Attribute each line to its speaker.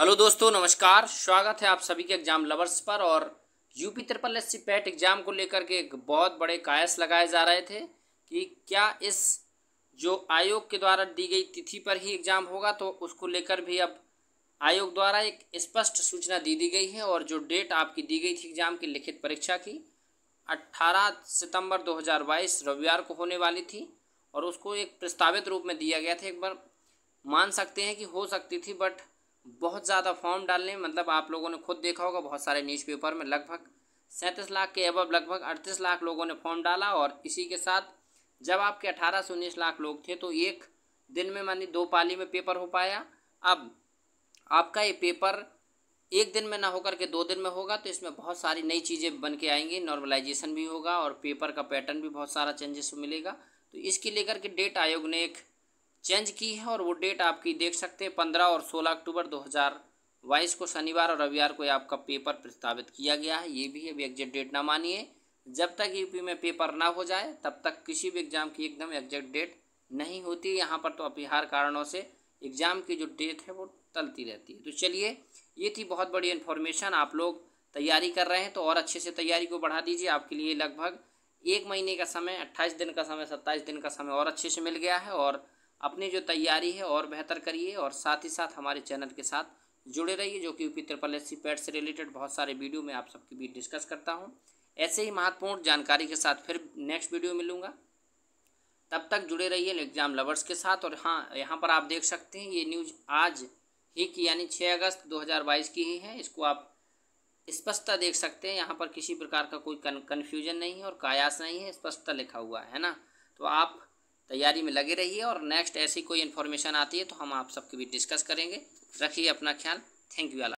Speaker 1: hello दोस्तों नमस्कार स्वागत है आप सभी के एग्जाम लवर्स पर और UP triple S C PET exam को लेकर के एक बहुत बड़े कायस लगाए जा रहे थे कि क्या इस जो आयोग के द्वारा दी गई तिथि पर ही एग्जाम होगा तो उसको लेकर भी अब आयोग द्वारा एक स्पष्ट सूचना दी दी गई है और जो डेट आपकी दी गई थी एग्जाम की लिखित परीक्षा की 18 सितंबर 2022 रविवार को होने वाली थी और उसको एक प्रस्तावित रूप में दिया गया था एक बार मान सकते हैं कि हो सकती थी बट बहुत ज़्यादा फॉर्म डालने मतलब आप लोगों ने खुद देखा होगा बहुत सारे न्यूज़पेपर में लगभग सैंतीस लाख के अबब लगभग अड़तीस लाख लोगों ने फॉर्म डाला और इसी के साथ जब आपके अठारह से उन्नीस लाख लोग थे तो एक दिन में मानी दो पाली में पेपर हो पाया अब आपका ये पेपर एक दिन में ना होकर के दो दिन में होगा तो इसमें बहुत सारी नई चीज़ें बन के आएंगी नॉर्मलाइजेशन भी होगा और पेपर का पैटर्न भी बहुत सारा चेंजेस मिलेगा तो इसके लेकर के डेट आयोग ने एक चेंज की है और वो डेट आपकी देख सकते हैं पंद्रह और सोलह अक्टूबर दो हज़ार बाईस को शनिवार और रविवार को आपका पेपर प्रस्तावित किया गया है ये भी अभी एग्जैक्ट डेट ना मानिए जब तक यूपी में पेपर ना हो जाए तब तक किसी भी एग्ज़ाम की एकदम एग्जैक्ट डेट नहीं होती यहाँ पर तो अपिहार कारणों से एग्ज़ाम की जो डेट है वो टलती रहती है तो चलिए ये थी बहुत बड़ी इन्फॉर्मेशन आप लोग तैयारी कर रहे हैं तो और अच्छे से तैयारी को बढ़ा दीजिए आपके लिए लगभग एक महीने का समय अट्ठाईस दिन का समय सत्ताईस दिन का समय और अच्छे से मिल गया है और अपनी जो तैयारी है और बेहतर करिए और साथ ही साथ हमारे चैनल के साथ जुड़े रहिए जो कि UP triple S C PET से रिलेटेड बहुत सारे वीडियो मैं आप सबके बीच डिस्कस करता हूँ ऐसे ही महत्वपूर्ण जानकारी के साथ फिर नेक्स्ट वीडियो मिलूंगा तब तक जुड़े रहिए एग्जाम लवर्स के साथ और हाँ यहाँ पर आप देख सकते हैं ये न्यूज आज ही की यानी 6 अगस्त 2022 की ही है इसको आप स्पष्टता देख सकते हैं यहाँ पर किसी प्रकार का कोई कन्फ्यूजन नहीं है और कायास नहीं है स्पष्टता लिखा हुआ है ना तो आप तैयारी में लगे रहिए और नेक्स्ट ऐसी कोई इन्फॉर्मेशन आती है तो हम आप सबके भी डिस्कस करेंगे रखिए अपना ख्याल थैंक यू